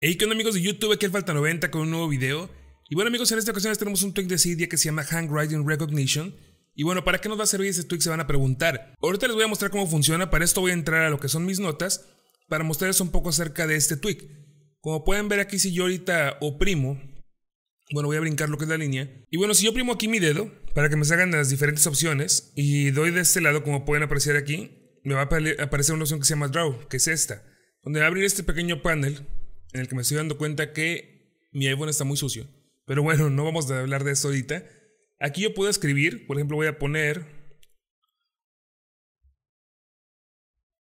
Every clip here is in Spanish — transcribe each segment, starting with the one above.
Hey, ¿qué onda amigos de YouTube? Aquí el Falta 90 con un nuevo video. Y bueno amigos, en esta ocasión tenemos un tweak de Cydia que se llama Handwriting Recognition. Y bueno, ¿para qué nos va a servir ese tweak? Se van a preguntar. Ahorita les voy a mostrar cómo funciona. Para esto voy a entrar a lo que son mis notas para mostrarles un poco acerca de este tweak. Como pueden ver aquí, si yo ahorita oprimo, bueno, voy a brincar lo que es la línea. Y bueno, si yo oprimo aquí mi dedo, para que me salgan las diferentes opciones. Y doy de este lado, como pueden apreciar aquí, me va a aparecer una opción que se llama Draw, que es esta. Donde va a abrir este pequeño panel en el que me estoy dando cuenta que mi iPhone está muy sucio. Pero bueno, no vamos a hablar de esto ahorita. Aquí yo puedo escribir, por ejemplo voy a poner...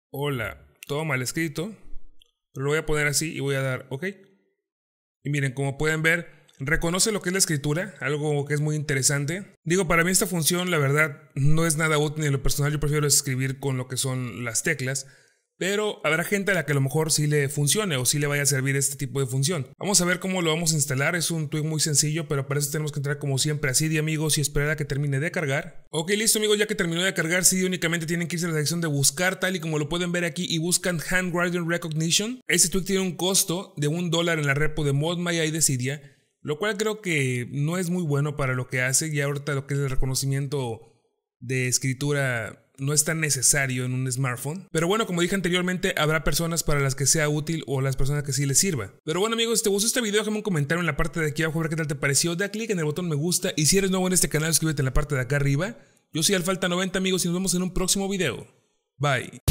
Hola, todo mal escrito. Pero lo voy a poner así y voy a dar OK. Y miren, como pueden ver, reconoce lo que es la escritura, algo que es muy interesante. Digo, para mí esta función, la verdad, no es nada útil en lo personal, yo prefiero escribir con lo que son las teclas. Pero habrá gente a la que a lo mejor sí le funcione o sí le vaya a servir este tipo de función. Vamos a ver cómo lo vamos a instalar. Es un tweak muy sencillo, pero para eso tenemos que entrar como siempre a de amigos y esperar a que termine de cargar. Ok, listo amigos, ya que terminó de cargar, sí únicamente tienen que irse a la sección de buscar tal y como lo pueden ver aquí y buscan Handwriting Recognition. Este tweak tiene un costo de un dólar en la repo de Cydia lo cual creo que no es muy bueno para lo que hace y ahorita lo que es el reconocimiento de escritura no es tan necesario en un smartphone. Pero bueno, como dije anteriormente, habrá personas para las que sea útil o las personas que sí les sirva. Pero bueno amigos, si te gustó este video, déjame un comentario en la parte de aquí abajo a ver qué tal te pareció. Da clic en el botón me gusta y si eres nuevo en este canal, suscríbete en la parte de acá arriba. Yo soy Alfalta90 amigos y nos vemos en un próximo video. Bye.